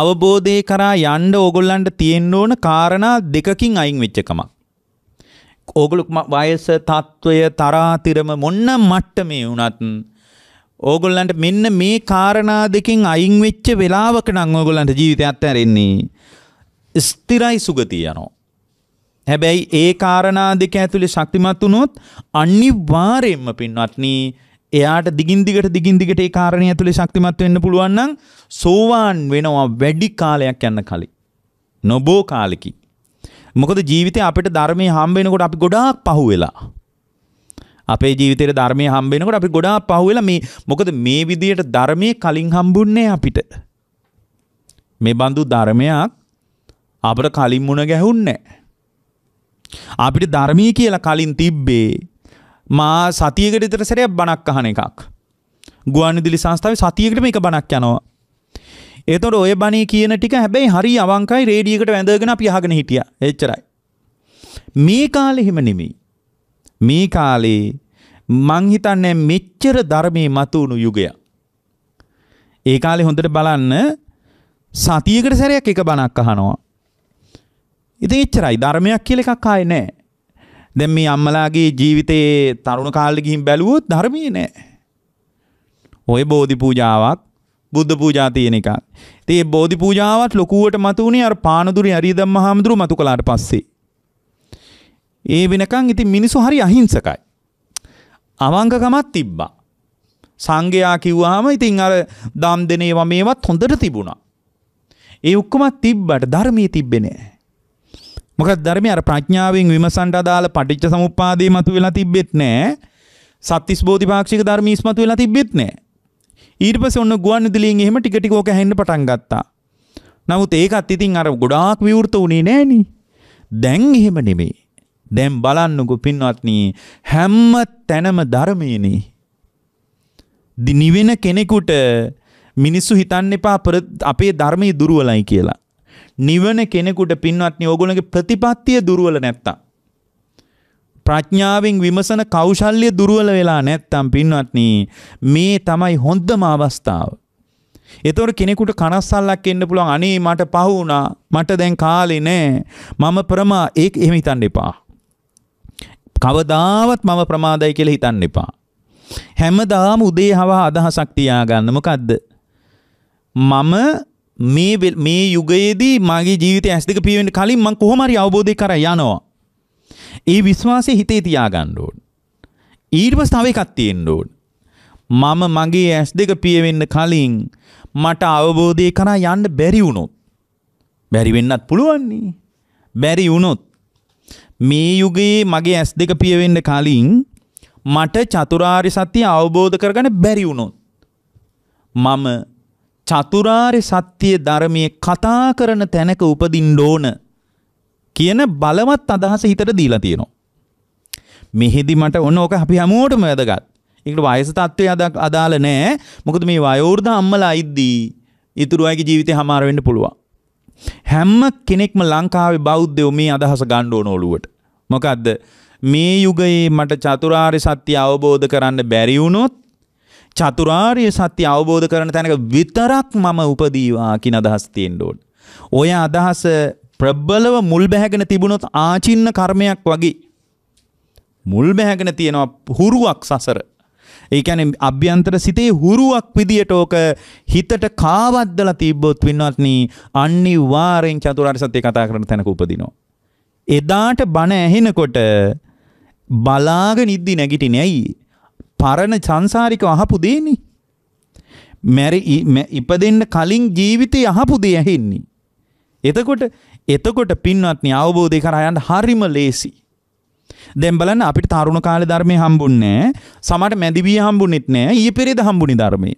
අවබෝධය කරා යන්න ඕගොල්ලන්ට තියෙන්න ඕන කාරණා දෙකකින් අයින් වෙච්ච එකමක්. ඕගොල්ලෝ වයස, තත්වය, තරාතිරම මොන්න මට්ටමේ වුණත් ඕගොල්ලන්ට මෙන්න මේ කාරණා දෙකෙන් අයින් වෙච්ච වෙලාවක නම් ඕගොල්ලන්ට ජීවිතය අත්හැරෙන්නේ ස්ථිරයි සුගතිය යනවා. හැබැයි ඒ කාරණා දෙක ඇතුලේ ශක්තිමත් වුණොත් අනිවාර්යයෙන්ම පින්වත්නි එයාට දිගින් දිගට දිගින් දිගට ඒ කාරණය ඇතුලේ ශක්තිමත් වෙන්න පුළුවන් නම් සෝවාන් වෙනවා වැඩි කාලයක් යන කලින්. නොබෝ කාලෙකින්. මොකද ජීවිතේ අපිට ධර්මයේ හම්බ වෙනකොට අපි ගොඩාක් පහු වෙලා. අපේ ජීවිතේට ධර්මයේ හම්බ වෙනකොට අපි ගොඩාක් පහු වෙලා මේ මොකද මේ විදියට ධර්මයේ කලින් හම්බුන්නේ අපිට. මේ බඳු ධර්මයක් අපට කලින් මුණ ගැහුන්නේ නැහැ. අපිට ධර්මයේ කියලා කලින් තිබ්බේ මා සතියකට ඉතර සැරයක් බණක් අහන එකක්. ගුවන්විදුලි සංස්ථාවේ සතියකටම එක බණක් යනවා. ඒතකොට ඔය බණේ කියන ටික හැබැයි හරි අවංකයි රේඩියකට වැඳගෙන අපි අහගෙන හිටියා. එච්චරයි. මේ කාලේ හිම නෙමෙයි. මේ කාලේ මං හිතන්නේ මෙච්චර ධර්මයේ මතුණු යුගයක්. ඒ කාලේ හොඳට බලන්න සතියකට සැරයක් එක බණක් අහනවා. ඉතින් එච්චරයි ධර්මයක් කියලා එකක් ආයේ නැහැ. දැන් මේ අම්මලාගේ ජීවිතයේ තරුණ කාලේ ගිහින් බැලුවොත් ධර්මයේ නැහැ. ওই බෝධි පූජාවක් බුද්ධ පූජා තියෙන එකක්. ඉතින් මේ බෝධි පූජාවත් ලොකුවට මතු වුණේ අර පානදුරි අරියදම් මහමුදුරු මතු කළාට පස්සේ. ඒ වෙනකන් ඉතින් මිනිස්සු හරි අහිංසකයි. අවංගකමක් තිබ්බා. සංඝයා කිව්වහම ඉතින් අර දම් දෙනේවා මේවත් හොඳට තිබුණා. ඒ ඔක්කොම තිබ්බට ධර්මයේ තිබ්බේ නෑ. මොකද ධර්මයේ අර ප්‍රඥාවෙන් විමසන්ට අදාළ පටිච්ච සමුප්පාදේ මතු වෙලා තිබෙත් නැහැ. සත්‍තිස් බෝධිපාක්ෂික ධර්මී ඉස්මතු වෙලා තිබෙත් නැහැ. ඊට පස්සේ ඔන්න ගුවන් විදුලියෙන් එහෙම ටික ටික ඕක ඇහෙන්න පටන් ගත්තා. නමුත් ඒකත් ඉතින් අර ගොඩාක් විවෘත වුණේ නෑනේ. දැන් එහෙම නෙමෙයි. දැන් බලන්නකෝ පින්වත්නි හැම තැනම ධර්මයනේ. දි නිවෙන කෙනෙකුට මිනිස්සු හිතන්න එපා අපේ ධර්මයේ දුර්වලයි කියලා. නිවන කෙනෙකුට පින්වත්නි ඕගොල්ලන්ගේ ප්‍රතිපත්තිය දුර්වල නැත්තම් ප්‍රඥාවෙන් විමසන කෞශල්‍ය දුර්වල වෙලා නැත්තම් පින්වත්නි මේ තමයි හොඳම අවස්ථාව. එතකොට කෙනෙකුට කනස්සල්ලක් එන්න පුළුවන් අනේ මට පහ වුණා මට දැන් කාලේ නෑ මම ප්‍රමා ඒක එහෙම හිතන්න එපා. කවදාවත් මම ප්‍රමාදයි කියලා හිතන්න එපා. හැමදාම උදේ හවා අදහසක් තියාගන්න මොකද්ද? මම මේ මේ යුගයේදී මගේ ජීවිතය ඇස් දෙක පියවෙන්න කලින් මං කොහොම හරි අවබෝධය කර යනවා. ඒ විශ්වාසය හිතේ තියාගන්න ඕන. ඊට පස්සේ තව එකක් තියෙන්න ඕන. මම මගේ ඇස් දෙක පියවෙන්න කලින් මට අවබෝධය කරා යන්න බැරි වුණොත් බැරි වෙන්නත් පුළුවන් නේ. බැරි වුණොත් මේ යුගයේ මගේ ඇස් දෙක පියවෙන්න කලින් මට චතුරාර්ය සත්‍ය අවබෝධ කරගන්න බැරි වුණොත් මම චතුරාර්ය සත්‍ය ධර්මයේ කතා කරන තැනක උපදින්න ඕන කියන බලවත් අදහස හිතට දීලා තියෙනවා. මෙහිදි මට ඔන්න ඕක අපි හැමෝටම වැදගත්. ඒකට වයස තත්ත්වය අදාළ නැහැ. මොකද මේ වයෝවෘද්ධ අම්මලා ඉද්දී ඉතුරු අයගේ ජීවිතේ හමාර වෙන්න පුළුවන්. හැම කෙනෙක්ම ලංකාවේ බෞද්ධයෝ මේ අදහස ගන්න ඕන ඔළුවට. මොකද්ද? මේ යුගයේ මට චතුරාර්ය සත්‍ය අවබෝධ කරන්න බැරි වුණොත් චතුරාර්ය සත්‍ය අවබෝධ කරන තැනක විතරක් මම උපදීවා කියන අදහස් තියෙන්න ඕන. ඔය අදහස ප්‍රබලව මුල් බැහැගෙන තිබුණොත් ආචින්න කර්මයක් වගේ මුල් බැහැගෙන තියෙනවා හුරුවක් සසර. ඒ කියන්නේ අභ්‍යන්තර සිතේ හුරුවක් විදියට ඕක හිතට කාවද්දලා තිබ්බොත් වින්නත්නි අනිවාර්යෙන් චතුරාර්ය සත්‍ය කතා කරන තැනක උපදිනවා. එදාට බණ ඇහෙනකොට බලාගෙන ඉද්දි නැගිටිනේ ඇයි? පරණ සංසාරික අහපු දේනි. මැරි ඉපදෙන්න කලින් ජීවිතය අහපු දේ ඇහෙන්නේ. එතකොට එතකොට පින්වත්නි අවබෝධය කරා යන්න හරිම ලේසි. දැන් බලන්න අපිට තරුණ කාලේ ධර්මයේ හම්බුන්නේ නැහැ. සමහරට මැදිවිය හම්බුනෙත් නැහැ. ඊයේ පෙරේද හම්බුනේ ධර්මයේ.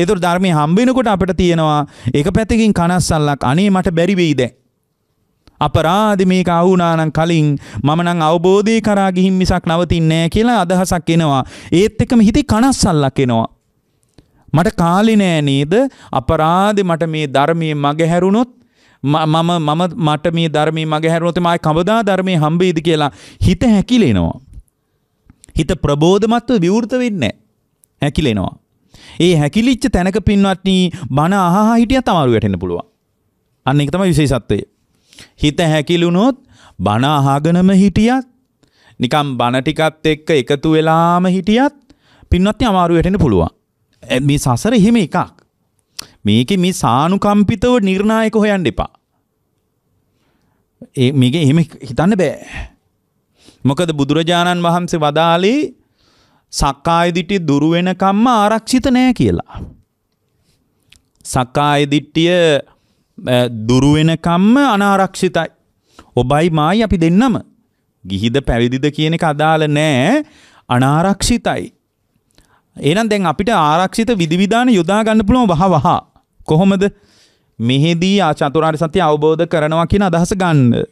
ඒතර ධර්මයේ හම්බ වෙනකොට අපිට තියෙනවා එක පැතකින් කනස්සල්ලක් අනේ මට බැරි වෙයි දැන්. අපරාධ මේක අවුනානම් කලින් මම නම් අවබෝධය කරා ගිහින් මිසක් නවතින්නේ නැහැ කියලා අදහසක් එනවා. ඒත් එක්කම හිතේ කනස්සල්ලක් එනවා. මට කාලේ නෑ නේද? අපරාධේ මට මේ ධර්මයේ මග හැරුණොත් මම මම මට මේ ධර්මයේ මග හැරුණොත් මම කවදා ධර්මයේ හම්බෙයිද කියලා හිත හැකිලෙනවා. හිත ප්‍රබෝධමත්ව විවෘත වෙන්නේ හැකිලෙනවා. ඒ හැකිලිච්ච තැනක පින්වත්නි බණ අහහා හිටියත් අමාරු වැටෙන්න පුළුවන්. අන්න ඒක තමයි විශේෂත්වය. හිත හැකිලුනොත් බණ අහගෙනම හිටියත් නිකම් බණ ටිකත් එක්ක එකතු වෙලාම හිටියත් පින්වත්නි අමාරු වෙටෙන්න පුළුවන්. මේ සසර එහෙම එකක්. මේකේ මේ සානුකම්පිතව නිර්ණායක හොයන්න එපා. ඒ මේක එහෙම හිතන්න බෑ. මොකද බුදුරජාණන් වහන්සේ වදාළේ සක්කාය දිට්ඨිය දුරු වෙනකම්ම ආරක්ෂිත නෑ කියලා. සක්කාය දිට්ඨිය දුරුවෙනකම්ම අනාරක්ෂිතයි. ඔබයි මායි අපි දෙන්නම. ගිහිද පැවිදිද කියන එක අදාළ නෑ අනාරක්ෂිතයි. ඒනම් දැන් අපිට ආරක්ෂිත විධවිධාන යොදා ගන්න පුළුවන් වහ වහා. කොහොමද? මෙහිදී චතුරාර්ය සත්‍ය අවබෝධ කරනවා කියන අදහස ගන්න.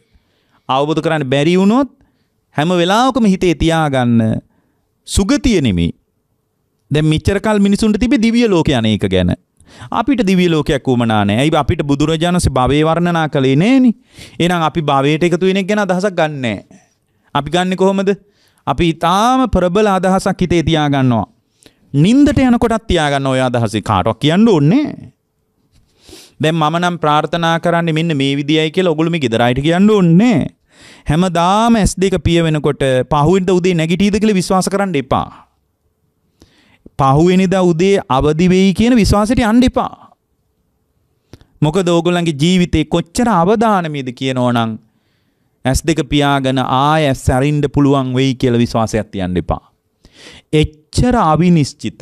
අවබෝධ කරන්න බැරි වුණොත් හැම වෙලාවකම හිතේ තියාගන්න සුගතිය නෙමෙයි. දැන් මෙච්චර කල් මිනිසුන්ට තිබේ දිව්‍ය ලෝකය අනේක ගැන. අපිට දිවී ලෝකයක් වූමනානෑ ඇයි අපිට බුදුරජාණන්ස භවය වර්ණනා කළේ නෑනි එනම් අපි භවයට එකතු වෙනෙක් ගැන අදහසක් ගන්නෑ. අපි ගන්න කොහොමද අපි ඉතාම ප්‍රබල අදහසක් හිතේ තියාගන්නවා. නින්දට යනකොටත් තියාගන්න ඔය අදහස කාටක් කියන්න ඕන්නේ. දැන් මම නම් ප්‍රාර්ථනා කරන්නේ මෙන්න මේ විදියයි කියලා ඔගොල්ලෝ මේ ගෙදරයිට කියන්න ඕන්නේ. හැමදාම S2 පිය වෙනකොට පහුවෙන්ද උදේ නැගිටීද කියලා විශ්වාස කරන්න එපා. පහුවෙනිද උදේ අවදි වෙයි කියන විශ්වාසයට යන්න එපා. මොකද ඕගොල්ලන්ගේ ජීවිතේ කොච්චර අවදානමේද කියනෝනම් ඇස් දෙක පියාගෙන ආය ඇස් ඇරින්ඩ පුළුවන් වෙයි කියල විශ්වාසයක් තියන්න එපා. එච්චර අවිනිශ්චිත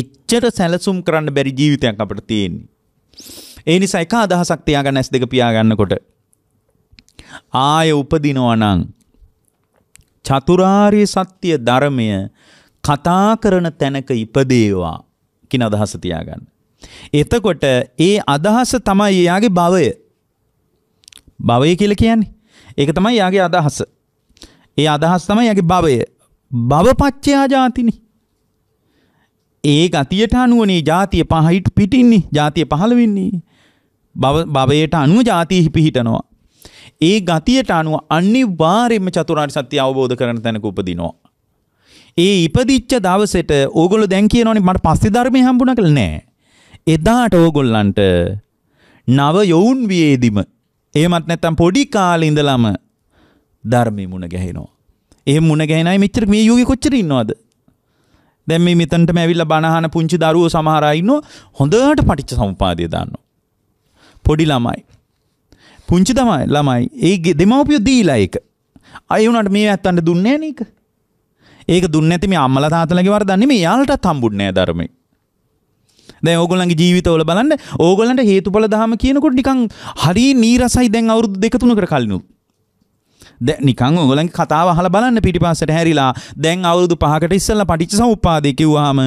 එච්චර සැලසුම් කරන්න බැරි ජීවිතයක් අපට තියෙන්නේ. ඒ නිසා එක අදහසක් තියාගන්න ඇස් දෙක පියාගන්නකොට. ආය උපදිනවනං චතුරාර්ය සත්‍යය ධර්මය කතා කරන තැනක ඉපදේවා කියන අදහස තියාගන්න. එතකොට ඒ අදහස තමයි එයාගේ භවය. භවය කියලා කියන්නේ. ඒක තමයි එයාගේ අදහස. ඒ අදහස් තමයි එයාගේ භවය. භවපච්චයා ජාතිනි. ඒ ගතියට අනුවනේ ජාතිය පහිට පිටින්නේ. ජාතිය පහළ වෙන්නේ. භව භවයට අනුව ජාතිය පිහිටනවා. ඒ ගතියට අනුව අනිවාර්යයෙන්ම චතුරාර්ය සත්‍ය අවබෝධ කරන තැනක උපදිනවා. ඒ ඉපදිච්ච දවසට ඕගොල්ලෝ දැන් කියනවනේ මට පස්සේ ධර්මයේ හම්බුණා කියලා නෑ. එදාට ඕගොල්ලන්ට නව යොවුන් වියේදිම එහෙමත් නැත්නම් පොඩි කාලේ ඉඳලම ධර්මයේ මුණ ගැහෙනවා. එහෙම මුණ ගැහෙන අය මෙච්චර මේ යුගේ කොච්චර ඉන්නවද? දැන් මේ මෙතනටම ඇවිල්ලා බණහන පුංචි දරුවෝ සමහර අය ඉන්නෝ හොඳට පටිච්ච සමුපාදිය දානවා. පොඩි ළමයි. පුංචි තමයි ළමයි. ඒ දෙමව්පියෝ දීලා ඒක. අය උනාට මේ ඇත්තන්ට දුන්නේ නෑනේ ඒක. ඒක දුන්නඇති මේ අම්මල තාතලගේ වරදන්නේ මේ යාලටත් හම්බුන්නේ ධර්මයි දැන් ඕගොල්ලන්ගේ ජීවිතවල බලන්න ඕගොල්ලන්ට හේතුඵල ධහම කියනකොට නිකන් හරි නීරසයි දැන් අවුරුදු දෙක තුනකට කලිනුත් දැන් නිකන් ඕගොල්ලන්ගේ කතාව අහලා බලන්න පිටිපස්සට හැරිලා දැන් අවුරුදු 5කට ඉස්සෙල්ලා පටිච්චසමුප්පාදේ කිව්වහම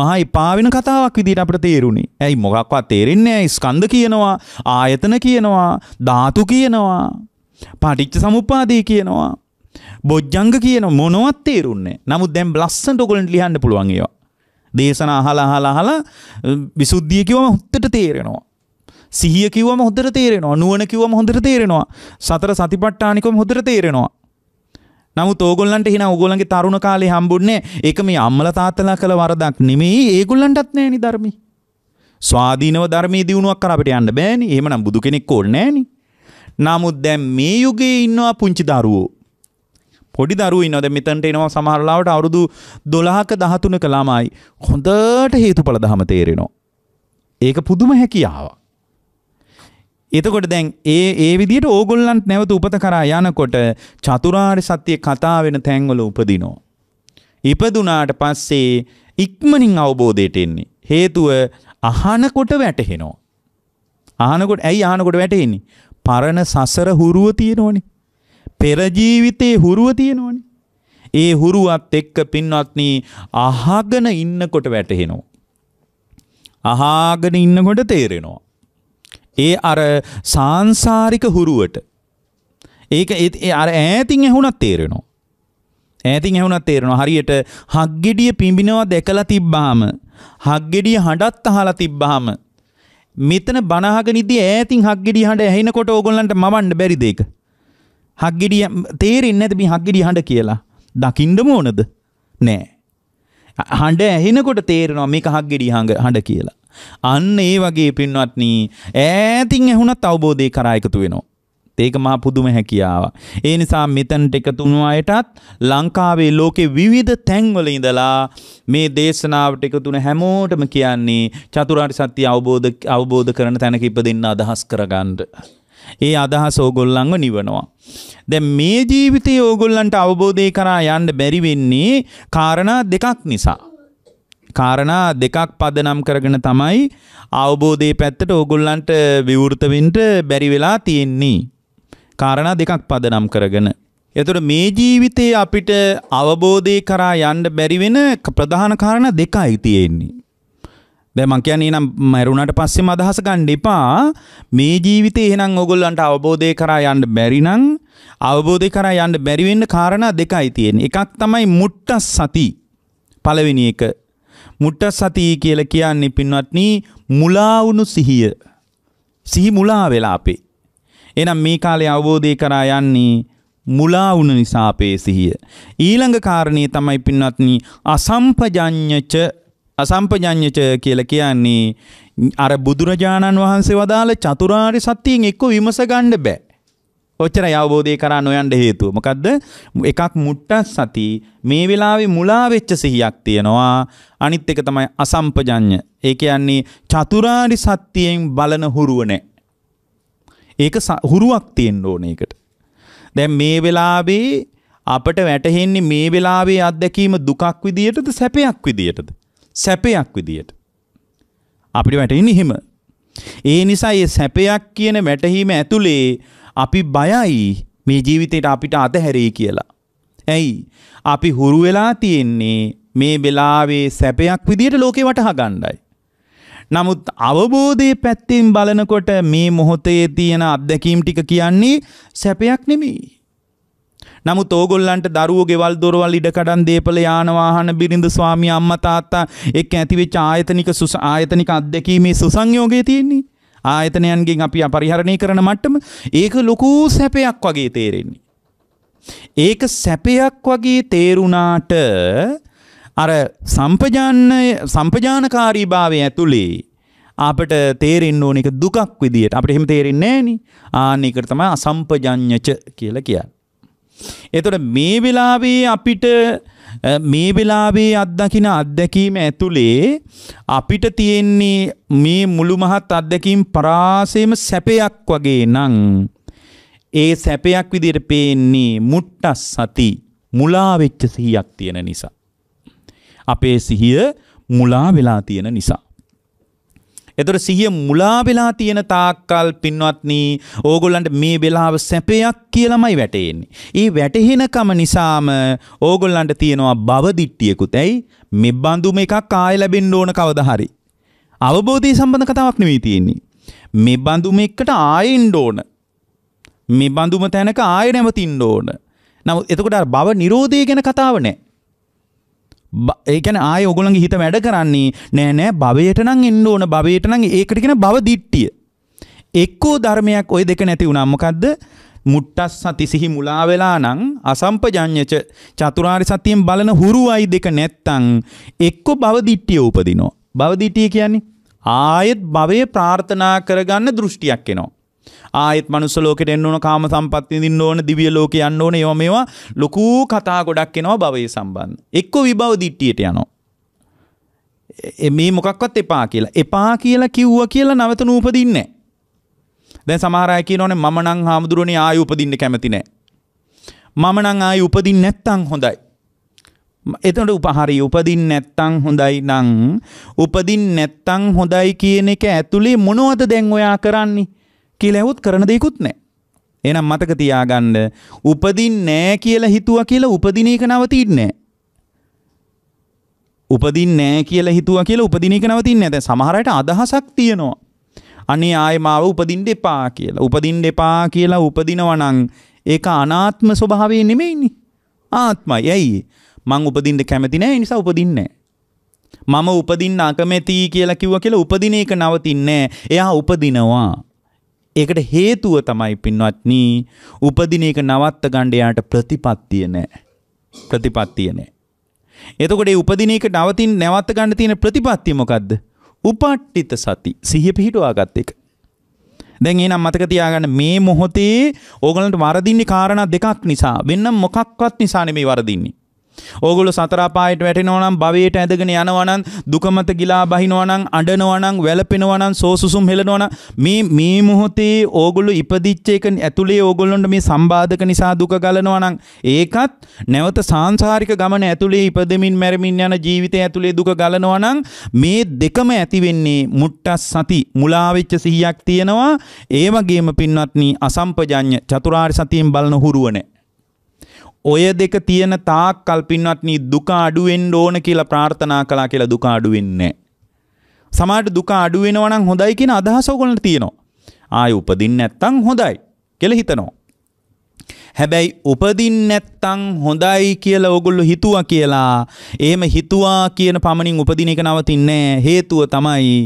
මහා එපා වෙන කතාවක් විදිහට අපිට තේරුණේ. ඇයි මොකක්වත් තේරෙන්නේ නැහැ. ස්කන්ධ කියනවා, ආයතන කියනවා, ධාතු කියනවා, පටිච්චසමුප්පාදේ කියනවා. බොජ්ජංග කියන මොනවත් තේරුන්නේ. නමුත් දැන් ලස්සනට ඔයගොල්ලන්ට ලියන්න පුළුවන් ඒවා. දේශනා අහලා අහලා අහලා විසුද්ධිය කිව්වම හොත්තට තේරෙනවා. සිහිය කිව්වම හොඳට තේරෙනවා. නුවණ කිව්වම හොඳට තේරෙනවා. සතර සතිපට්ඨානිකවම හොඳට තේරෙනවා. නමුත් ඕගොල්ලන්ට හිනා ඕගොල්ලන්ගේ තරුණ කාලේ හම්බුන්නේ ඒක මේ අම්මලා තාත්තලා කළ වරදක් නෙමෙයි ඒගොල්ලන්ටත් නෑනි ධර්මී. ස්වාධීනව ධර්මයේ දියුණුවක් කර අපිට යන්න බෑනි. එහෙමනම් බුදු කෙනෙක් ඕනේ නෑනි. නමුත් දැන් මේ යුගයේ ඉන්නවා පුංචි දරුවෝ. පොඩි දරුව ඉන්නද මෙතන්ට එනවා සමහරලාවට අවුරුදු දොලාහක දහතුන කලාමයි හොඳට හේතු පල දහම තේරෙනවා. ඒක පුදුම හැකියාව. එතකොට දැන් ඒ ඒ විදිට ඕගොල්ලන්ට නැවත උපත කරා යනකොට චතුරාර් සත්‍යය කතා වෙන තැන්වල උපදිනෝ. ඉපදුනාට පස්සේ ඉක්මනින් අවබෝධයට එන්නේ. හේතුව අහනකොට වැටහෙනෝ. ආනකොට ඇයි ආනකොට වැටෙන්නේ පරණ සසර හුරුව තියෙනෝනේ පෙර ජීවිතේ හුරුව තියෙනවනේ. ඒ හුරුවත් එක්ක පින්වත්නි අහගෙන ඉන්නකොට වැටහෙනවා. අහගෙන ඉන්නකොට තේරෙනවා. ඒ අර සාංශාරික හුරුවට ඒක ඒ අර ඈතින් ඇහුණත් තේරෙනවා. ඈතින් ඇහුණත් තේරෙනවා. හරියට හග්ගෙඩිය පිඹිනවා දැකලා තිබ්බාම හග්ගෙඩිය හඬත් අහලා තිබ්බාම මෙතන බනහගෙන ඉදී ඈතින් හග්ගෙඩිය හඬ ඇහෙනකොට ඕගොල්ලන්ට මවන්න බැරිද ඒක? හක්ගිඩිය තේරෙන් ඇතිබි හක්ගිඩි හඬ කියලා දකිින්ඩම ඕනද නෑ. හඬ ඇහෙනකොට තේරෙනවා මේක හක්ගෙඩි හඟ හඬ කියලා. අන්න ඒ වගේ පින්වත්න ඈතින් ඇහුනත් අවබෝධය කරා එකතු වෙනවා. ඒක මහා පුදුම හැකියාව. ඒ නිසා මෙතනට එකතුණු අයටත් ලංකාවේ ලෝකේ විවිධ තැන්වල ඉඳලා මේ දේශනාවට එකතුන හැමෝටම කියන්නේ චතුරාර්ය සත්‍ය අවබෝධ අවබෝධ කරන තැනක ඉපදෙන්න අදහස් කරගන්න. ඒ අදහස ඕගොල්ලන්ව නිවනවා. දැන් මේ ජීවිතයේ ඕගොල්ලන්ට අවබෝධය කරා යන්න බැරි වෙන්නේ කාරණා දෙකක් නිසා. කාරණා දෙකක් පදනම් කරගෙන තමයි අවබෝධයේ පැත්තට ඕගොල්ලන්ට විවෘත වෙන්න බැරි වෙලා තියෙන්නේ. කාරණා දෙකක් පදනම් කරගෙන. එතකොට මේ ජීවිතයේ අපිට අවබෝධය කරා යන්න බැරි වෙන ප්‍රධාන කාරණා දෙකයි තියෙන්නේ. දැමං කියන්නේ නම් මැරුණට පස්සෙම අදහස ගන්න එපා මේ ජීවිතේ එහෙනම් ඕගොල්ලන්ට අවබෝධය කරා යන්න බැරි නම් අවබෝධය කරා යන්න බැරි වෙන්න කාරණා දෙකයි තියෙන්නේ එකක් තමයි මුට්ට සති පළවෙනි එක මුට්ට සති කියලා කියන්නේ පින්වත්නි මුලා වුණු සිහිය සිහි මුලා වෙලා අපේ එහෙනම් මේ කාලේ අවබෝධය කරා යන්නේ මුලා වුණ නිසා අපේ සිහිය ඊළඟ කාරණේ තමයි පින්වත්නි අසම්පජඤ්ඤච අසම්පජඤ්ඤච කියලා කියන්නේ අර බුදුරජාණන් වහන්සේ වදාළ චතුරාර්ය සත්‍යයෙන් එක්ක විමස ගන්න බෑ. ඔච්චරයි අවබෝධය කරා නොයන්න හේතුව. මොකද්ද? එකක් මුට්ටස් සති මේ වෙලාවේ මුලා වෙච්ච සිහියක් තියෙනවා. අනිත් එක තමයි අසම්පජඤ්ඤ. ඒ කියන්නේ චතුරාර්ය සත්‍යයෙන් බලන හුරුව නැහැ. ඒක හුරුවක් තියෙන්න ඕනේ ඒකට. දැන් මේ වෙලාවේ අපට වැටහෙන්නේ මේ වෙලාවේ අත්දැකීම දුකක් විදියටද සැපයක් විදියටද? සැපයක් විදියට. අපිට වැටෙන්නේ එහෙම. ඒ නිසා මේ සැපයක් කියන වැටහීම ඇතුලේ අපි බයයි මේ ජීවිතේට අපිට අතහැරෙයි කියලා. ඇයි? අපි හුරු වෙලා තියෙන්නේ මේ වෙලාවේ සැපයක් විදියට ලෝකේ වටහා ගන්නයි. නමුත් අවබෝධයේ පැත්තෙන් බලනකොට මේ මොහොතේ තියෙන අත්දැකීම් ටික කියන්නේ සැපයක් නෙමෙයි. නමුත් ඕගොල්ලන්ට දරුවෝ ගෙවල් දොරවල් ඉඩකඩන් දේපල යානවාහන බිරිඳ ස්වාමී අම්මා තාත්තා එක්ක ඇතිවෙච්ච ආයතනික සුස ආයතනික අත්දැකීමේ සුසංයෝගය තියෙන්නේ. ආයතනයන්ගෙන් අපි අපරිහරණය කරන මට්ටම ඒක ලොකු සැපයක් වගේ තේරෙන්නේ. ඒක සැපයක් වගේ තේරුණාට අර සම්පජාන්නය සම්පජානකාරී භාවය ඇතුළේ අපට තේරෙන්න ඕන එක දුකක් විදියට අපිට එහෙම තේරෙන්නේ නැහෙනි. ආන්න ඒකට තමයි අසම්පජඤ්ඤච කියලා කියන්නේ. එතොට මේ වෙලාවේ අපිට මේ වෙලාවේ අත්දකින අත්දැකීම ඇතුළේ අපිට තියෙන්නේ මේ මුළු මහත් අත්දැකීම් පරාසයම සැපයක් වගේ නං. ඒ සැපයක් විදියට පේන්නේ මුට්ටස් සති මුලාවෙච්ච සිහියක් තියෙන නිසා. අපේ සිහිය මුලා වෙලා තියෙන නිසා. එතොට සිහිය මුලා වෙලා තියෙන තාක්කල් පින්වත්නී ඕගොල්ලන්ට මේ වෙලාව සැපයක් කියලමයි වැටේන්නේ. ඒ වැටහෙනකම නිසාම ඕගොල්ලන්ට තියෙනවා බවදිට්ටියකුත් ඇයි මෙ බඳුම එකක් ආය ලැබෙන්ඩ ඕන කවදහරි. අවබෝධය සම්බඳ කතාවක් නෙවී තියෙන්නේ. මෙ බඳුම එක්කට ආයෙන්ඩ ඕන. මෙ බඳුම තැනක ආය නැවතින්ඩ ඕන. නමුත් එතකොට බව නිරෝධය ගැන කතාව නෑ. ඒකන ආය ඔගොළන් හිත වැඩ කරන්නේ නෑනෑ භවයට නං එන්න ඕන භවයට නං ඒකටගෙන බව දිට්ටිය. එක්කෝ ධර්මයක් ඔය දෙක නැති උනම්මකක්ද මුට්ටස් සති සිහි මුලා වෙලා නම් අසම්පජඤ්ඤච චතුරාරි සතියෙන් බලන හුරුවයි දෙක නැත්තම් එක්ක භවදිට්ඨිය උපදිනවා. භවදිට්ඨිය කියන්නේ ආයෙත් භවයේ ප්‍රාර්ථනා කරගන්න දෘෂ්ටියක් එනවා. ආයෙත් මනුස්ස ලෝකෙට එන්න ඕන කාම සම්පත් විඳින්න ඕන දිව්‍ය ලෝකෙ යන්න ඕන ඒවා මේවා ලොකු කතා ගොඩක් එනවා භවයේ සම්බන්ධ. එක්ක විභව දිට්ටියට යනවා. මේ මොකක්වත් එපා කියලා. එපා කියලා කිව්වා කියලා නැවත නූපදින්නේ දැන් සමහර අය කියනෝනේ මම නම් හාමුදුරනේ ආයෙ උපදින්න කැමති නැහැ. මම නම් ආයෙ උපදින්න නැත්තම් හොඳයි. එතකොට උපහාරී උපදින් නැත්තං හොඳයි නං උපදින් නැත්තං හොඳයි කියන එක ඇතුලේ මොනවද දැන් ඔයා කරන්නේ කියලා ඇහුවොත් කරන දෙයක්වත් නැහැ. එහෙනම් මතක තියාගන්න උපදින්නේ නැහැ කියලා හිතුවා කියලා උපදින එක නවතින්නේ නැහැ. උපදින්නේ නැහැ කියලා හිතුවා කියලා උපදින එක නවතින්නේ නැහැ. දැන් සමහර අයට අදහසක් තියෙනවා. අනේ ආය මාව උපදින්න එපා කියලා. උපදින්න එපා කියලා උපදිනවා නම් ඒක අනාත්ම ස්වභාවයේ නෙමෙයිනේ. ආත්මයි. ඇයි? මං උපදින්න කැමති නැහැ නිසා උපදින්නේ මම උපදින්න අකමැති කියලා කිව්වා කියලා උපදින එක නවතින්නේ එයා උපදිනවා. ඒකට හේතුව තමයි පින්වත්නි උපදින එක නවත්ත ගන්න යාට ප්‍රතිපත්තිය නැහැ. ප්‍රතිපත්තිය නැහැ. එතකොට මේ උපදින එක නවතින් නැවත ගන්න තියෙන ප්‍රතිපත්තිය මොකද්ද? උපාට්ඨිත සති. සිහිය පිහිටුවාගත් එක. දැන් එහෙනම් මතක තියාගන්න මේ මොහොතේ ඕගලන්ට වරදින්නේ කාරණා දෙකක් නිසා. වෙන මොකක්වත් නිසා නෙමෙයි වරදින්නේ. ඕගොල්ලෝ සතර අපායට වැටෙනවා නම් භවයට ඇදගෙන යනවා නම් දුකමත ගිලා බහිනවා නම් අඬනවා නම් වැළපෙනවා නම් සෝසුසුම් හෙලනවා නම් මේ මේ මොහොතේ ඕගොල්ලෝ ඉපදිච්ච එක ඇතුලේ ඕගොල්ලොන්ට මේ සම්බාධක නිසා දුක ගලනවා නම් ඒකත් නැවත සාංසාරික ගමන ඇතුලේ ඉපදෙමින් මැරෙමින් යන ජීවිතය ඇතුලේ දුක ගලනවා නම් මේ දෙකම ඇති වෙන්නේ මුට්ටස් සති මුලා වෙච්ච සිහියක් තියෙනවා ඒ වගේම පින්වත්නි අසම්පජඤ්ඤ චතුරාර්ය සතියෙන් බලන හුරුව නැහැ ඔය දෙක තියෙන තාක් කල්පින්වත්නි දුක අඩුවෙන්න ඕන කියලා ප්‍රාර්ථනා කළා කියලා දුක අඩු වෙන්නේ සමහරට දුක අඩු වෙනවා නම් හොඳයි කියන අදහස ඔයගොල්ලන්ට තියෙනවා. ආයේ උපදින්න නැත්තම් හොඳයි කියලා හිතනවා. හැබැයි උපදින් නැත්තං හොඳයි කියලා ඔගොල්ලු හිතුවා කියලා එහෙම හිතුවා කියන පමණින් උපදින එක නවතින්නේ හේතුව තමයි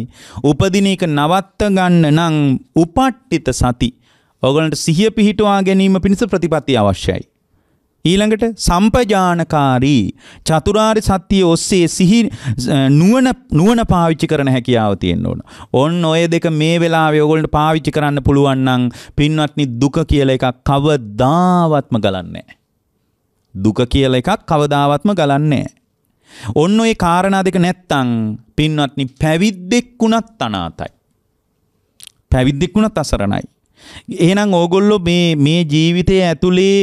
උපදින එක නවත්ත ගන්න නම් උපට්ඨිත සති ඔයගලන්ට සිහිය පිහිටුවා ගැනීම පිණිස ප්‍රතිපත්තිය අවශ්‍යයි ඊළඟට සම්පජානකාරී චතුරාර්ය සත්‍ය ඔස්සේ සිහි නුවණ නුවණ පාවිච්චි කරන හැකියාව තියෙන්න ඕන. ඔන්න ඔය දෙක මේ වෙලාවේ ඔයගොල්ලන්ට පාවිච්චි කරන්න පුළුවන් නම් පින්වත්නි දුක කියලා එකක් කවදාවත්ම ගලන්නේ දුක කියලා එකක් කවදාවත්ම ගලන්නේ ඔන්න ඔය කාරණා දෙක නැත්තම් පින්වත්නි පැවිද්දෙක් වුණත් අනාතයි. පැවිද්දෙක් වුණත් අසරණයි. එහෙනම් ඕගොල්ලෝ මේ මේ ජීවිතය ඇතුලේ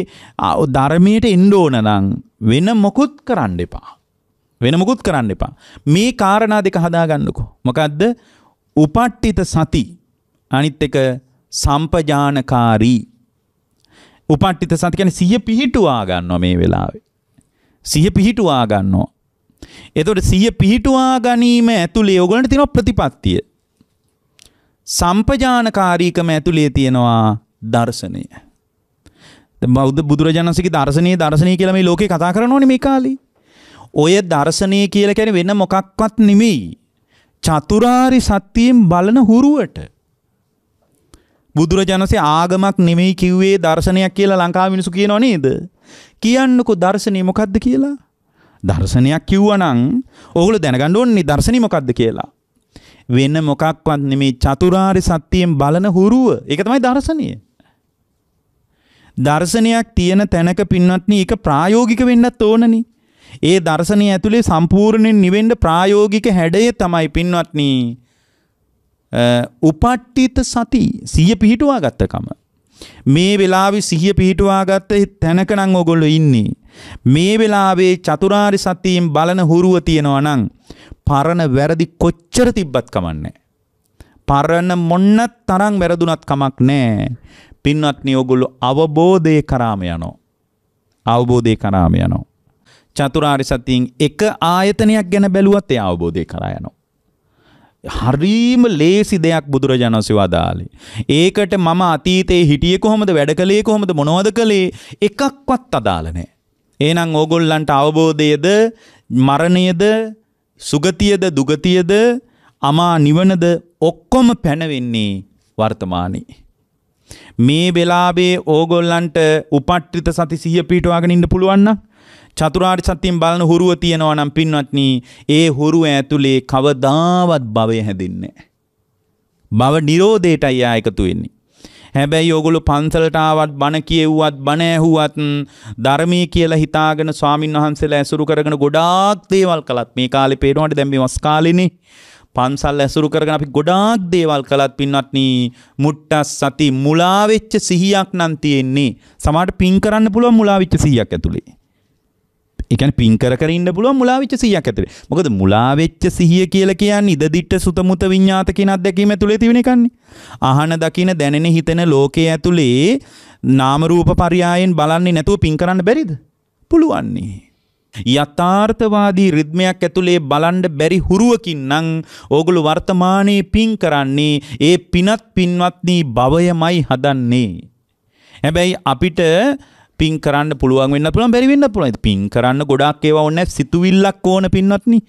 ධර්මයට එන්න ඕන නම් වෙන මොකුත් කරන්න එපා. වෙන මොකුත් කරන්න එපා. මේ කාරණා දෙක හදාගන්නකෝ. මොකද්ද? උපට්ඨිත සති. අනිත් එක සම්පජානකාරී. උපට්ඨිත සති කියන්නේ සිය පිහිටුවා ගන්නවා මේ වෙලාවේ. සිය පිහිටුවා ගන්නවා. එතකොට සිය පිහිටුවා ගැනීම ඇතුලේ ඕගොල්ලන්ට තියෙන ප්‍රතිපත්තිය. සම්පජානකාරීකම ඇතුළේ තියෙනවා දර්ශනය. බෞද්ධ බුදුරජාණන්සේගේ දර්ශනීය දර්ශනීය කියලා මේ ලෝකේ කතා කරනෝනේ මේ කාලේ. ඔය දර්ශනීය කියලා කියන්නේ වෙන මොකක්වත් නෙමෙයි. චතුරාරි සත්‍යයෙන් බලන හුරුවට. බුදුරජාණන්සේ ආගමක් නෙමෙයි කිව්වේ දර්ශනයක් කියලා ලංකාවේ මිනිස්සු කියනෝ නේද? කියන්නකෝ දර්ශනීය මොකද්ද කියලා? දර්ශනයක් කිව්වනම් ඕගොල්ලෝ දැනගන්න ඕනේ දර්ශනීය මොකද්ද කියලා. වෙන මොකක්වත් නෙමේ චතුරාර්ය සත්‍යයෙන් බලන හුරුව. ඒක තමයි දර්ශනය. දර්ශනයක් තියෙන තැනක පින්වත්නි ඒක ප්‍රායෝගික වෙන්නත් ඕනනේ. ඒ දර්ශනය ඇතුලේ සම්පූර්ණයෙන් නිවෙන්න ප්‍රායෝගික හැඩය තමයි පින්වත්නි. උපට්ඨිත සති සිය පිහිටුවා ගත්තකම මේ වෙලාවේ සිහිය පිහිටුවා ගත්ත තැනක නම් ඕගොල්ලෝ ඉන්නේ. මේ වෙලාවේ චතුරාරි සතියෙන් බලන හුරුව තියෙනවා නම් පරණ වැරදි කොච්චර තිබ්බත් කමන්නේ. පරණ මොන්න තරම් වැරදුනත් කමක් නෑ. පින්වත්නි ඔගොල්ලෝ අවබෝධය කරාම යනවා. අවබෝධය කරාම යනවා. චතුරාරි සතියෙන් එක ආයතනයක් ගැන බැලුවත් එයා අවබෝධය කරා යනවා. හරීම ලේසි දෙයක් බුදුරජාණන්සේ වදාළේ. ඒකට මම අතීතයේ හිටියේ කොහොමද වැඩ කළේ කොහොමද මොනවද කළේ එකක්වත් අදාළ නැහැ. එහෙනම් ඕගොල්ලන්ට අවබෝධයේද මරණයේද සුගතියද දුගතියද අමා නිවනද ඔක්කොම පැනවෙන්නේ වර්තමානයේ. මේ වෙලාවේ ඕගොල්ලන්ට උපට්ඨිත සති සිහිය පිටවගෙන ඉන්න පුළුවන් නම් චතුරාර්ය සත්‍යයෙන් බලන හුරුව තියෙනවා නම් පින්වත්නි ඒ හුරුව ඇතුලේ කවදාවත් භවය හැදෙන්නේ නැහැ. භව නිරෝධයටයි ආ එකතු වෙන්නේ. හැබැයි ඔගොලු පන්සලටාවත් බණ කියෙව්වත් බණ ඇහුවත් ධර්මයේ කියලා හිතාගෙන ස්වාමින් වහන්සේලා ඇසුරු කරගෙන ගොඩාක් දේවල් කළත් මේ කාලේ පේනවාට දැන් මේ වස් කාලෙනේ පන්සල් ඇසුරු කරගෙන අපි ගොඩාක් දේවල් කළත් පින්වත්නි මුට්ටස් සති මුලා වෙච්ච සිහියක් නම් තියෙන්නේ. සමහරට පින් කරන්න පුළුවන් මුලා වෙච්ච සිහියක් ඇතුලේ. එකන් පින්කර කරන්න පුළුව මුලාවිච්ච සියක් ඇතේ මොකද මුලාවෙච්ච සිහිය කියල කියන්න ඉදදිට්ට සුතමුත විඤ්ඥාත කෙනත් දැකීම තුළේ තිවනිකන්නේ. අහන දකින දැනෙන හිතෙන ලෝකයේ ඇතුළේ නාමරූප පරියායෙන් බලන්නේ නැතුව පින් කරන්න බැරිද. පුළුවන්නේ. යථාර්ථවාදී රිද්මයක් ඇතුළේ බලන්ඩ බැරි හුරුවකින් නං ඕගොලු වර්තමානයේ පින් කරන්නේ ඒ පිනත් පින්වත්නී භවයමයි හදන්නේ. හැබැයි අපිට පින් කරන්න පුළුවන් වෙන්න පුළුවන් බැරි වෙන්න පුළුවන්. පින් කරන්න ගොඩාක් ඒවා ඕනේ සිතුවිල්ලක් ඕන පින්වත්නි.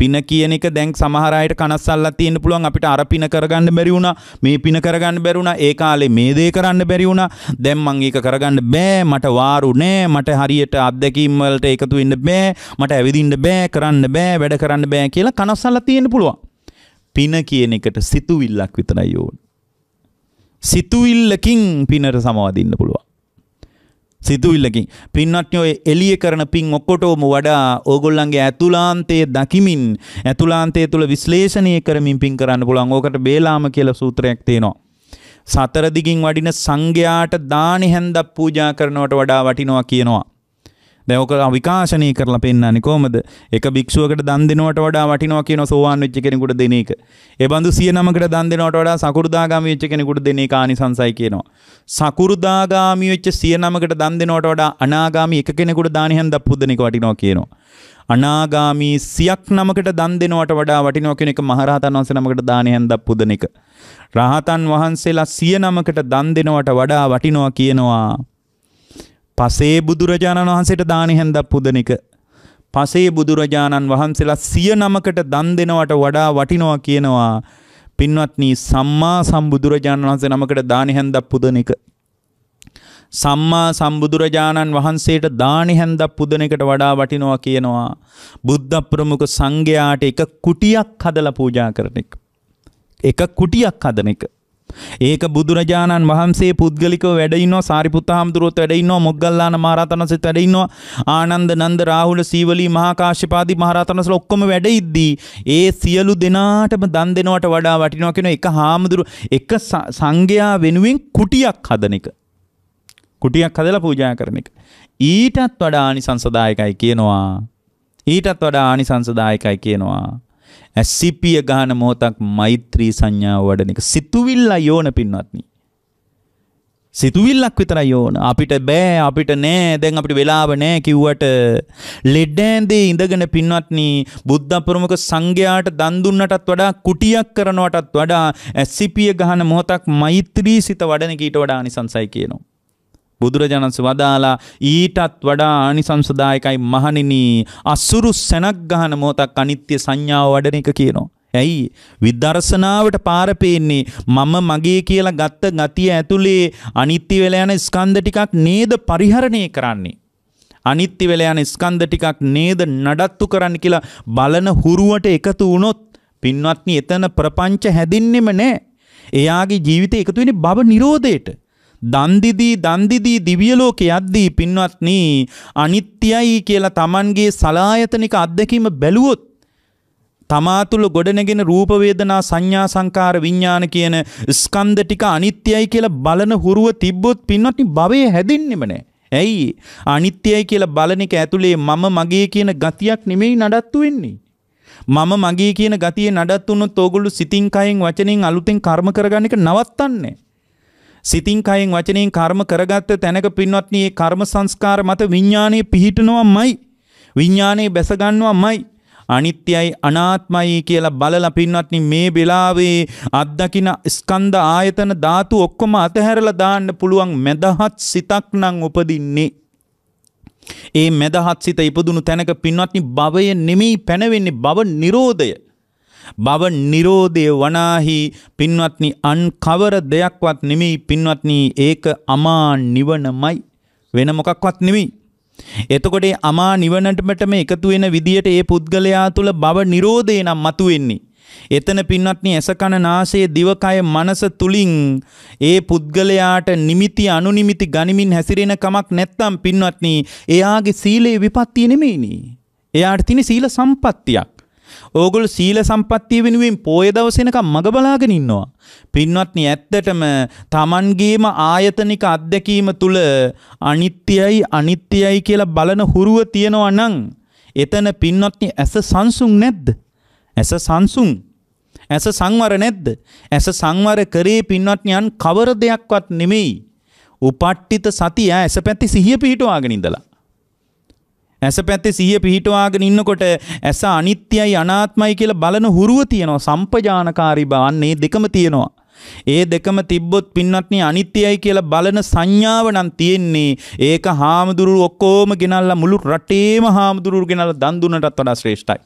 පින කියන එක දැන් සමහර අයට කනස්සල්ලා තියෙන්න පුළුවන් අපිට අර පින කරගන්න බැරි වුණා මේ පින කරගන්න බැරි වුණා ඒ කාලේ මේ දේ කරන්න බැරි වුණා දැන් මං ඒක කරගන්න බෑ මට වාරු නෑ මට හරියට අත්දැකීම් වලට එකතු වෙන්න බෑ මට ඇවිදින්න බෑ කරන්න බෑ වැඩ කරන්න බෑ කියලා කනස්සල්ලා තියෙන්න පුළුවන් පින කියන එකට සිතුවිල්ලක් විතරයි ඕන සිතුවිල්ලකින් පිනට සමවදින්න පුළුවන් සිතුවිල්ලකින්. පින්වත්නි ඔය එළිය කරන පින් ඔක්කොටම වඩා ඕගොල්ලන්ගේ ඇතුලාන්තයේ දකිමින් ඇතුලාන්තය තුළ විශ්ලේෂණය කරමින් පින් කරන්න පුළුවන්. ඕකට බේලාම කියලා සූත්‍රයක් තියෙනවා. සතර දිගින් වඩින සංඝයාට දානි හැන්දක් පූජා කරනවට වඩා වටිනවා කියනවා. දැක අවිකාශනය කරලා පෙන්න්නන්නේ කොමද එක භික්ෂුවකට දන් දෙනවට වඩා වටිනවා කියන සෝවාන් වෙච්ච කෙනෙකුට දෙන එක. ඒ බඳු සිය නමකට දන් දෙනවට වඩා සකුරුදාගාමී වෙච්ච කෙනෙකුට දෙන එක ආනිසංසයි කියනවා. සකුරුදාගාමී වෙච්ච සිය නමකට දන් දෙනවට වඩා අනාගාමී එක කෙනෙකුට දානහන් දප්පුදෙනෙක වටිනවා කියනවා. අනාගාමී සියක් නමකට දන් දෙනවට වඩා වටිනවා කියන එක මහරහතන් වහන්සේ නමකට දානහන් දප්පුදෙනෙක. රහතන් වහන්සේලා සිය නමකට දන් දෙනවට වඩා වටිනවා කියනවා. පසේ බුදුරජාණන් වහන්සේට දානි හැන්දක් පුදන එක. පසේ බුදුරජාණන් වහන්සේලා සිය නමකට දන් දෙනවට වඩා වටිනවා කියනවා. පින්වත්නි සම්මා සම්බුදුරජාණන් වහන්සේ නමකට දානි හැන්දක් පුදන එක. සම්මා සම්බුදුරජාණන් වහන්සේට දානි හැන්දක් පුදන එකට වඩා වටිනවා කියනවා. බුද්ධ ප්‍රමුඛ සංඝයාට එක කුටියක් හදලා පූජා කරන එක. එක කුටියක් හදන එක. ඒක බුදුරජාණන් වහන්සේ පුද්ගලිකව වැඩඉන්නවා සාරිපුත්ත හාමුදුරුවොත් වැඩඉන්නවා මොග්ගල්ලාන මහරහතනසෙත් වැඩඉන්නවා ආනන්ද නන්ද රාහුල සීවලී මහාකාශ්‍යපාදී මහරහතනසල ඔක්කොම වැඩ ඉද්දී ඒ සියලු දෙනාටම දන් දෙනවට වඩා වටිනවා කියන එක හාමුදුරු එක සංඝයා වෙනුවෙන් කුටියක් හදන එක කුටියක් හදලා පූජා කරන එක ඊටත් වඩා ආනිසංසදායකයි කියනවා ඊටත් වඩා ආනිසංසදායකයි කියනවා ඇසිපිය ගහන මොහොතක් මෛත්‍රී සංඥාව වඩන එක සිතුවිල්ල යෝන පින්වත්නි. සිතුවිල්ලක් විතරයි යෝන. අපිට බෑ අපිට නෑ දැන් අපිට වෙලාව නෑ කිව්වට ලෙඩෑඳේ ඉඳගෙන පින්වත්නි බුද්ධ ප්‍රමුඛ සංඝයාට දන් දුන්නටත් වඩා කුටියක් කරනවටත් වඩා ඇසිපිය ගහන මොහොතක් මෛත්‍රී සිත වඩන කීට වඩා නිසංසයි කියනවා. බුදුරජාණන්ස වදාලා ඊටත් වඩා ආනිසංසදායකයි මහණෙනි අසුරු සැනක් ගහන මොහොතක් අනිත්‍ය සංඥාව වඩන එක කියනවා. ඇයි විදර්ශනාවට පාර පේන්නේ මම මගේ කියලා ගත්ත ගතිය ඇතුලේ අනිත්‍ය වෙලා යන ස්කන්ධ ටිකක් නේද පරිහරණය කරන්නේ. අනිත්‍ය වෙලා යන ස්කන්ධ ටිකක් නේද නඩත්තු කරන්න කියලා බලන හුරුවට එකතු වුණොත් පින්වත්නි එතන ප්‍රපංච හැදින්නෙම නැහැ. එයාගේ ජීවිතේ එකතු වෙන්නේ බව නිරෝධයට. දන්දිදී දන්දිදී දිවියලෝක යද්දී පින්වත්නී අනිත්‍යයි කියලා තමන්ගේ සලායතනික අත්දැකීම බැලුවොත් තමා තුළ ගොඩනගෙන රූපවේදනා සංඥා සංකාර විඤ්ඥාන කියන ස්කන්ද ටික අනිත්‍යයි කියලා බලන හුරුව තිබ්බොත් පින්වත්නි භවය හැදින්නෙම නෑ. ඇයි අනිත්‍යයි කියලා බලන එක ඇතුලේ මම මගේ කියන ගතියක් නෙමෙයි නඩත්තු වෙන්නේ. මම මගේ කියන ගතිය නඩත්තුනොත් ඕගොල්ලෝ සිතින් කයෙන් වචනෙන් අලුතෙන් කර්ම කරගන්න එක නවත්තන්නේ. සිතින් කයෙන් වචනයෙන් කර්ම කරගත්ත තැනක පින්වත්නි මේ කර්ම සංස්කාර මත විඥානයේ පිහිටනවමයි විඥානයේ බැස ගන්නවමයි අනිත්‍යයි අනාත්මයි කියලා බලලා පින්වත්නි මේ වෙලාවේ අත්දකින ස්කන්ධ ආයතන ධාතු ඔක්කොම අතහැරලා දාන්න පුළුවන් මෙදහත් සිතක් නම් උපදින්නේ ඒ මෙදහත් සිත ඉපදුණු තැනක පින්වත්නි භවය නෙමෙයි පැනවෙන්නේ භව නිරෝධය බව නිරෝධය වනාහි පින්වත්නි අන් කවර දෙයක්වත් නෙමෙයි පින්වත්නි ඒක අමා නිවනමයි වෙන මොකක්වත් නෙමෙයි එතකොට අමා නිවනටම එකතු වෙන විදියට ඒ පුද්ගලයා තුළ බව නිරෝධය නම් මතුවෙන්නේ එතන පින්වත්නි ඇසකන නාසයේ දිවකය මනස තුලින් ඒ පුද්ගලයාට නිමිති අනුනිමිති ගනිමින් හැසිරෙන කමක් නැත්තම් පින්වත්නි එයාගේ සීලේ විපත්තිය නෙමෙයිනි. එයාට තියෙන සීල සම්පත්තියක්. ඕගොල් සීල සම්පත්තිය වෙනුවෙන් පෝය දවසෙනකම් මග බලාගෙන ඉන්නවා. පින්වත්නි ඇත්තටම Tamanගේම ආයතනික අත්දැකීම තුල අනිත්‍යයි අනිත්‍යයි කියලා බලන හුරුව තියෙනවා නම් එතන පින්වත්නි ඇස සංසුන් නැද්ද? ඇස සංසුන් ඇස සංවර නැද්ද? ඇස සංවර කරේ පින්වත්නියන් කවර දෙයක්වත් නෙමෙයි. උපට්ඨිත සතිය ඇස පැති සිහිය පිහිටවාගෙන ඉඳලා ඇස පැත්තේ සිහිය පිහිටවාගෙන ඉන්නකොට ඇස අනිත්‍යයි අනාත්මයි කියලා බලන හුරුව තියෙනවා සම්පජානකාරී බවන්නේ දෙකම තියෙනවා. ඒ දෙකම තිබ්බොත් පින්වත්නි අනිත්‍යයි කියලා බලන සංඥාව නම් තියෙන්නේ ඒක හාමුදුරුවෝ ඔක්කොම ගෙනල්ලා මුළු රටේම හාමුදුරුවෝ ගෙනල්ලා දන් දුන්නටත් වඩා ශ්‍රේෂ්ඨයි.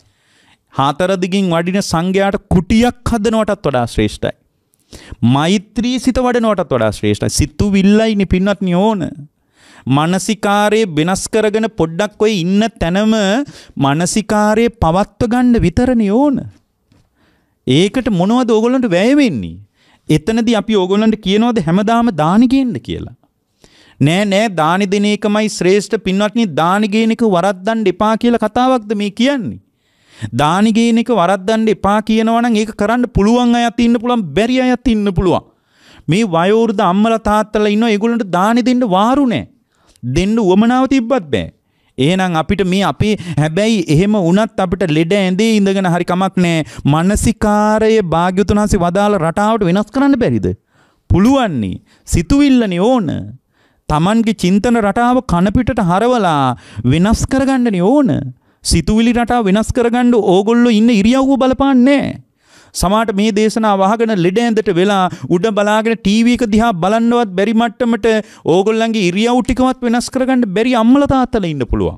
හතර දිගින් වඩින සංඝයාට කුටියක් හදනවටත් වඩා ශ්‍රේෂ්ඨයි. මෛත්‍රී සිත වඩනවටත් වඩා ශ්‍රේෂ්ඨයි. සිතුවිල්ලයිනි පින්වත්නි ඕන. මානසිකාරයේ වෙනස් කරගෙන පොඩ්ඩක් ඔය ඉන්න තැනම මානසිකාරයේ පවත්ව ගන්න විතරනේ ඕන. ඒකට මොනවද ඕගොල්ලන්ට වැය වෙන්නේ? එතනදී අපි ඕගොල්ලන්ට කියනවාද හැමදාම දානි ගේන්න කියලා. නෑ නෑ දානි දෙන එකමයි ශ්‍රේෂ්ඨ පින්වත්නි දානි ගේන එක වරද්දන්න එපා කියලා කතාවක්ද මේ කියන්නේ. දානි ගේන එක වරද්දන්න එපා කියනවා නම් ඒක කරන්න පුළුවන් අයත් ඉන්න පුළුවන් බැරි අයත් ඉන්න පුළුවන්. මේ වයෝවෘද අම්මලා තාත්තලා ඉන්නවා ඒගොල්ලන්ට දානි දෙන්න වාරු නෑ. දෙන්න උවමනාව තිබ්බත් බෑ. එහෙනම් අපිට මේ අපේ හැබැයි එහෙම වුණත් අපිට ලෙඩ ඇඳේ ඉඳගෙන හරි කමක් නෑ. මානසිකාරය භාග්‍යතුන් හන්සේ වදාළ රටාවට වෙනස් කරන්න බැරිද? පුළුවන්නේ. සිතුවිල්ලනේ ඕන. Tamanගේ චින්තන රටාව කනපිටට හරවලා වෙනස් කරගන්නනේ ඕන. සිතුවිලි රටාව වෙනස් කරගන්න ඕගොල්ලෝ ඉන්න ඉරියව්ව බලපාන්නේ නෑ. සමහරට මේ දේශනාව අහගෙන ලෙඩ ඇඳට වෙලා උඩ බලාගෙන ටීවී එක දිහා බලන්නවත් බැරි මට්ටමට ඕගොල්ලන්ගේ ඉරියව් ටිකවත් වෙනස් කරගන්න බැරි අම්මලා තාත්තලා ඉන්න පුළුවන්.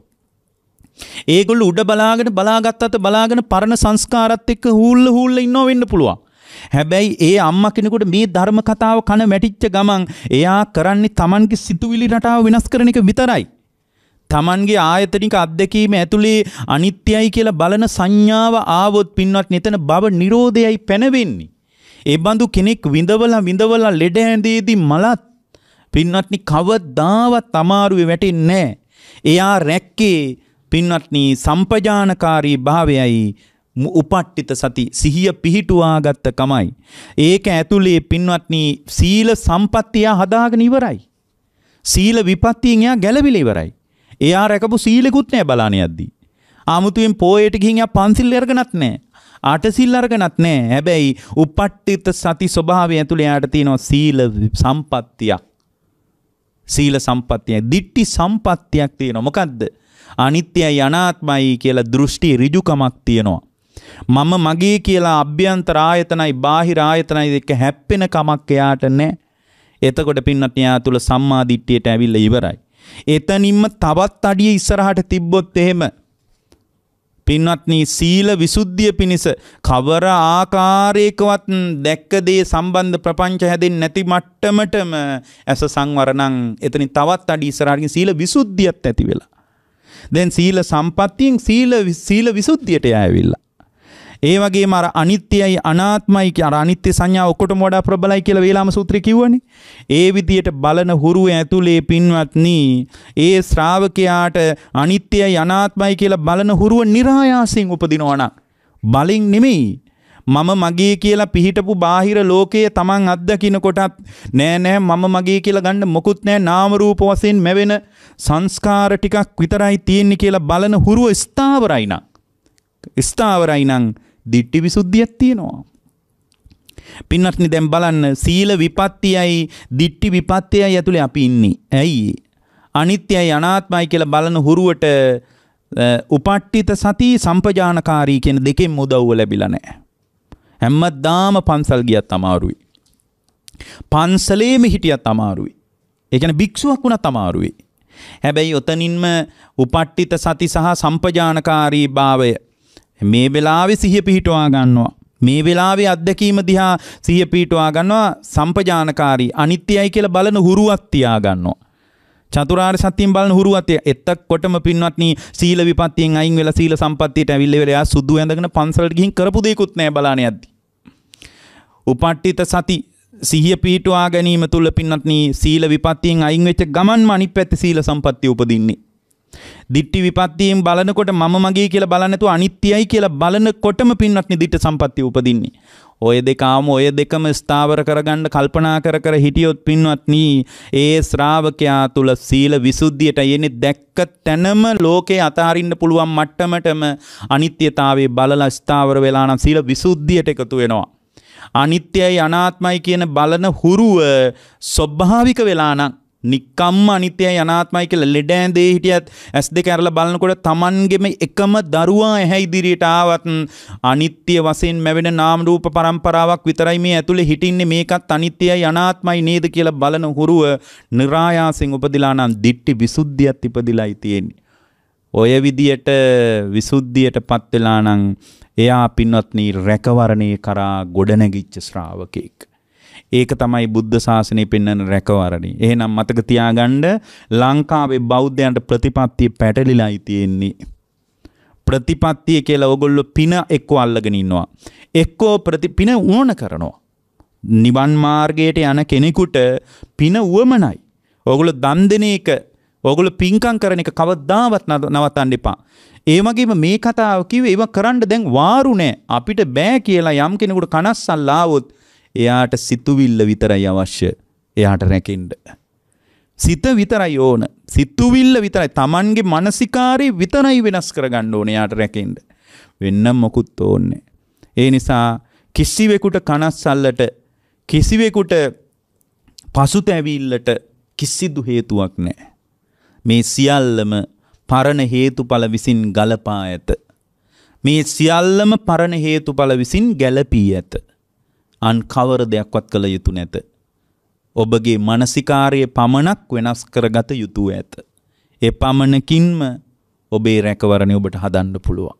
ඒගොල්ලෝ උඩ බලාගෙන බලාගත්තත් බලාගෙන පරණ සංස්කාරات එක්ක හූල්ල හූල්ල ඉන්නව වෙන්න පුළුවන්. හැබැයි ඒ අම්මා කෙනෙකුට මේ ධර්ම කතාව කන වැටිච්ච ගමන් එයා කරන්නේ Tamanගේ සිතුවිලි රටාව වෙනස් කරන එක විතරයි. තමන්ගේ ආයතනික අත්දැකීම ඇතුළේ අනිත්‍යයි කියලා බලන සංඥාව ආවොත් පින්වත් නිතන බව නිරෝධයයි පැනවෙන්නේ. ඒ බඳු කෙනෙක් විඳවලා විඳවලා ලෙඩ ඇඳේදී මලත් පින්වත්නි කවදාවත් අමාරුවේ වැටෙන්නේ නැහැ. එයා රැක්කේ පින්වත්නි සම්පජානකාරී භාවයයි උපට්ඨිත සති සිහිය පිහිටුවාගත්ත කමයි. ඒක ඇතුලේ පින්වත්නි සීල සම්පත්තිය හදාගෙන ඉවරයි. සීල විපත්තියෙන් එයා ගැලවිලා ඉවරයි. එයා රැකපු සීලෙකුත් නෑ බලාන යද්දී. ආමුතුවෙන් පෝයට ගිහින් යා පන්සිල් අරගෙනත් නෑ. අටසිල් අරගෙනත් නෑ. හැබැයි උපට්ඨිත සති ස්වභාවය ඇතුළේ යාට තියෙනවා සීල සම්පත්තියක්. සීල සම්පත්තියක්, දිට්ටි සම්පත්තියක් තියෙනවා. මොකද්ද? අනිත්‍යයි අනාත්මයි කියලා දෘෂ්ටි ඍජුකමක් තියෙනවා. මම මගේ කියලා අභ්‍යන්තර ආයතනයි බාහිර ආයතනයි දෙක හැප්පෙන කමක් එයාට නැහැ. එතකොට පින්නත් එයා තුල සම්මා දිට්ඨියට ඇවිල්ලා ඉවරයි. එතනින්ම තවත් අඩිය ඉස්සරහට තිබ්බොත් එහෙම පින්වත්නි සීල විසුද්ධිය පිණිස කවර ආකාරයකවත් දැක්ක දේ සම්බන්ධ ප්‍රපංච හැදෙන්නේ නැති මට්ටමටම ඇස සංවරණං එතනින් තවත් අඩි ඉස්සරහට සීල විසුද්ධියත් ඇති වෙලා. දැන් සීල සම්පත්තියෙන් සීල සීල විසුද්ධියට යෑවිලා. ඒ වගේ මර අනිත්‍යයි අනාත්මයි අර අනිත්‍ය සංඥා ඔක්කොටම වඩා ප්‍රබලයි කියලා වේලාම සූත්‍රය කිව්වනේ. ඒ විදියට බලන හුරුව ඇතුලේ පින්වත්නි ඒ ශ්‍රාවකයාට අනිත්‍යයි අනාත්මයි කියලා බලන හුරුව નિરાයාසයෙන් උපදිනවා නම් බලින් නෙමෙයි මම මගේ කියලා පිහිටපු බාහිර ලෝකයේ තමන් අත්දකින කොටත් නෑ නෑ මම මගේ කියලා ගන්න මොකුත් නෑ නාම රූප වශයෙන් මැවෙන සංස්කාර ටිකක් විතරයි තියෙන්නේ කියලා බලන හුරුව ස්ථාවරයි නං ස්ථාවරයි නං දිට්ටි විසුද්ධියක් තියෙනවා. පින්නත්නි දැන් බලන්න සීල විපත්තියයි දිට්ටි විපත්තියයි ඇතුලේ අපි ඉන්නේ. ඇයි? අනිත්‍යයි අනාත්මයි කියලා බලන හුරුවට උපට්ඨිත සති සම්පජානකාරී කියන දෙකෙන් උදව්ව ලැබිලා නැහැ. හැමදාම පන්සල් ගියත් අමාරුයි. පන්සලේම හිටියත් අමාරුයි. ඒ කියන්නේ භික්ෂුවක් වුණත් අමාරුයි. හැබැයි ඔතනින්ම උපට්ඨිත සති සහ සම්පජානකාරී භාවය මේ වෙලාවේ සිහිය පිහිටවා ගන්නවා. මේ වෙලාවේ අත්දැකීම දිහා සිහිය පිහිටවා ගන්නවා සම්පජානකාරී අනිත්‍යයි කියලා බලන හුරුවක් තියා ගන්නවා. චතුරාර් සතතින් බලන හුරුවතය එත්තක් කොටම පින්වත්න සීල විපත්තියෙන් අයින් වෙලා සීල සම්පත්තියට ඇවිල්ලවෙලයා සුදු ඇඳගෙන පන්සලට ගිහින් කරපු දෙයකුත් නැහැ බලන්නේ යද්දි. උපට්ඨිත සති සිහිය පිහිටුවා ගැනීම තුල පින්වත්නි සීල විපත්තියෙන් අයින් වෙච්ච ගමන්ම අනිත් පැත්තේ සීල සම්පත්තිය උපදින්නේ. දිට්ටි විපත්තියෙන් බලනකොට මම මගේ කියලා බලන්නතු අනිත්‍යයි කියලා බලනකොටම පින්වත්නි දිට්ට සම්පත්තිය උපදින්නේ. ඔය දෙකාම ඔය දෙකම ස්ථාවර කරගන්න කල්පනා කර කර හිටියොත් පින්වත්නි ඒ ශ්‍රාවකයා තුල සීල විසුද්ධියට එන්නේ දැක්ක තැනම ලෝකේ අතහරින්න පුළුවන් මට්ටමටම අනිත්‍යතාවයේ බලලා ස්ථාවර වෙලා නම් සීල විසුද්ධියට එකතු වෙනවා. අනිත්‍යයි අනාත්මයි කියන බලන හුරුව ස්වභාවික වෙලා නම් නික්කම්ම අනිත්‍ය යනාත්මයි කියලා ලෙඩෑන් දේ හිටියත් ඇස් දෙක ඇරලා බලනකොට Tamanගෙම එකම දරුවා ඇහැ ඉදිරියට ආවත් අනිත්‍ය වශයෙන් මැවෙන නාම රූප પરම්පරාවක් විතරයි මේ ඇතුලේ හිටින්නේ මේකත් අනිත්‍යයි අනාත්මයි නේද කියලා බලන හුරුව નિરાයාසෙන් උපදිලා නම් දිට්ටි විසුද්ධියත් ඉපදිලායි තියෙන්නේ. ඔය විදියට විසුද්ධියටපත් වෙලා නම් එයා පින්වත්නි රැකවරණේ කරා ගොඩනැගිච්ච ශ්‍රාවකෙක්. ඒක තමයි බුද්ධ ශාසනය පෙන්වන රැකවරණේ. එහෙනම් මතක තියාගන්න ලංකාවේ බෞද්ධයන්ට ප්‍රතිපත්තිය පැටලිලායි තියෙන්නේ. ප්‍රතිපත්තිය කියලා ඔයගොල්ලෝ පින එක්ක අල්ලගෙන ඉන්නවා. එක්කෝ ප්‍රති පින ඕන කරනවා. නිවන් මාර්ගයට යන කෙනෙකුට පින උවමනයි. ඔයගොල්ලෝ දන් දෙන එක, ඔයගොල්ලෝ පින්කම් කරන එක කවදාවත් නවත්තන්න එපා. ඒ වගේම මේ කතාව කිව්වේ ඒව කරන්න දැන් වාරු නෑ. අපිට බෑ කියලා යම් කෙනෙකුට කනස්සල්ලා ආවොත් එයාට සිතුවිල්ල විතරයි අවශ්‍ය එයාට රැකෙන්න. සිත විතරයි ඕන. සිතුවිල්ල විතරයි Tamanගේ මානසිකාරේ විතරයි වෙනස් කරගන්න ඕනේ එයාට රැකෙන්න. වෙන්න මොකුත් ඕනේ. ඒ නිසා කිසිවෙකුට කනස්සල්ලට කිසිවෙකුට පසුතැවිල්ලට කිසිදු හේතුවක් නැහැ. මේ සියල්ලම පරණ හේතුඵල විසින් ගලපා ඇත. මේ සියල්ලම පරණ හේතුඵල විසින් ගැළපී ඇත. අන් කවර දෙයක්වත් කළ යුතු නැත. ඔබගේ මානසිකාර්යය පමණක් වෙනස් කරගත යුතුය ඇත. ඒ පමණකින්ම ඔබේ රැකවරණය ඔබට හදන්න පුළුවන්.